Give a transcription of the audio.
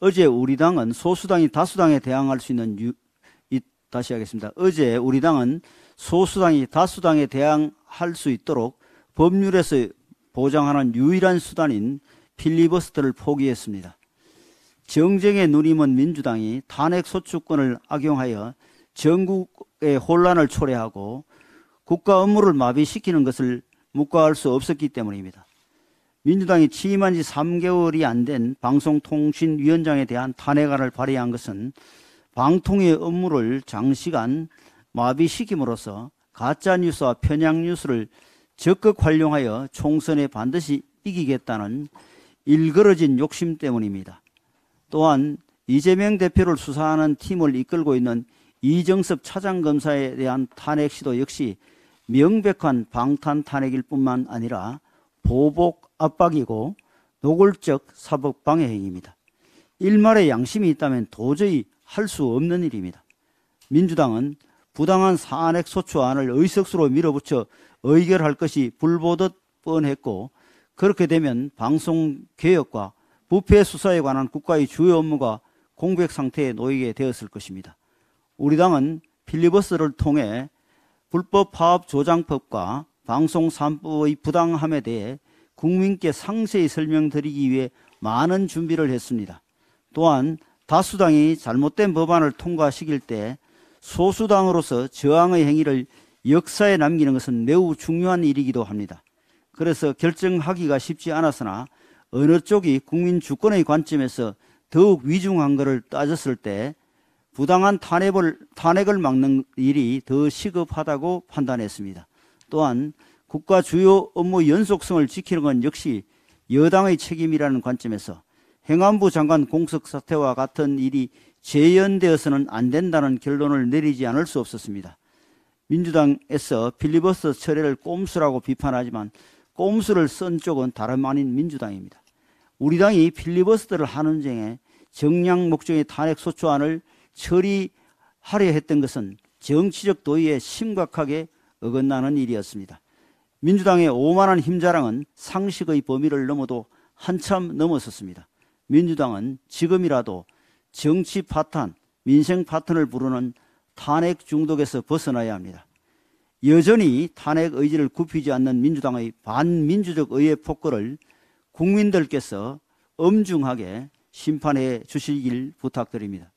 어제 우리 당은 소수당이 다수당에 대항할 수 있는 유, 이, 다시 하겠습니다. 어제 우리 당은 소수당이 다수당에 대항할 수 있도록 법률에서 보장하는 유일한 수단인 필리버스터를 포기했습니다. 정쟁의 누림은 민주당이 탄핵 소추권을 악용하여 전국의 혼란을 초래하고 국가 업무를 마비시키는 것을 묵과할 수 없었기 때문입니다. 민주당이 취임한 지 3개월이 안 된 방송통신위원장에 대한 탄핵안을 발의한 것은 방통의 업무를 장시간 마비시킴으로써 가짜뉴스와 편향뉴스를 적극 활용하여 총선에 반드시 이기겠다는 일그러진 욕심 때문입니다. 또한 이재명 대표를 수사하는 팀을 이끌고 있는 이정섭 차장검사에 대한 탄핵 시도 역시 명백한 방탄 탄핵일 뿐만 아니라 보복 압박이고 노골적 사법 방해 행위입니다. 일말의 양심이 있다면 도저히 할 수 없는 일입니다. 민주당은 부당한 사안액 소추안을 의석수로 밀어붙여 의결할 것이 불보듯 뻔했고 그렇게 되면 방송 개혁과 부패 수사에 관한 국가의 주요 업무가 공백 상태에 놓이게 되었을 것입니다. 우리 당은 필리버스를 통해 불법 파업 조장법과 방송 3부의 부당함에 대해 국민께 상세히 설명드리기 위해 많은 준비를 했습니다. 또한 다수당이 잘못된 법안을 통과시킬 때 소수당으로서 저항의 행위를 역사에 남기는 것은 매우 중요한 일이기도 합니다. 그래서 결정하기가 쉽지 않았으나 어느 쪽이 국민 주권의 관점에서 더욱 위중한 것을 따졌을 때 부당한 탄핵을, 탄핵을 막는 일이 더 시급하다고 판단했습니다. 또한 국가 주요 업무 연속성을 지키는 건 역시 여당의 책임이라는 관점에서 행안부 장관 공석 사태와 같은 일이 재연되어서는 안 된다는 결론을 내리지 않을 수 없었습니다. 민주당에서 필리버스 철회를 꼼수라고 비판하지만 꼼수를 쓴 쪽은 다름 아닌 민주당입니다. 우리 당이 필리버스터를 하는 중에 정량 목적의 탄핵소추안을 처리하려 했던 것은 정치적 도의에 심각하게 어긋나는 일이었습니다. 민주당의 오만한 힘자랑은 상식의 범위를 넘어도 한참 넘어섰습니다. 민주당은 지금이라도 정치 파탄, 민생 파탄을 부르는 탄핵 중독에서 벗어나야 합니다. 여전히 탄핵 의지를 굽히지 않는 민주당의 반민주적 의회 폭거를 국민들께서 엄중하게 심판해 주시길 부탁드립니다.